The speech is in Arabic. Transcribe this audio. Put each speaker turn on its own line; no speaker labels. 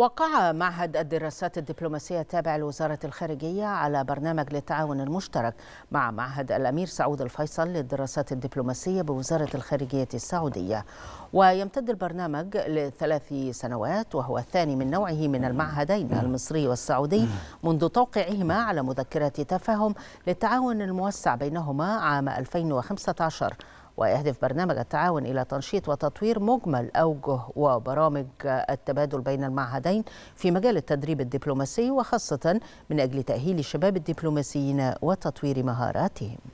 وقع معهد الدراسات الدبلوماسية التابع لوزارة الخارجية على برنامج للتعاون المشترك مع معهد الأمير سعود الفيصل للدراسات الدبلوماسية بوزارة الخارجية السعودية ويمتد البرنامج لثلاث سنوات وهو الثاني من نوعه من المعهدين المصري والسعودي منذ توقيعهما على مذكرة تفاهم للتعاون الموسع بينهما عام 2015 ويهدف برنامج التعاون إلى تنشيط وتطوير مجمل أوجه وبرامج التبادل بين المعهدين في مجال التدريب الدبلوماسي وخاصة من أجل تأهيل الشباب الدبلوماسيين وتطوير مهاراتهم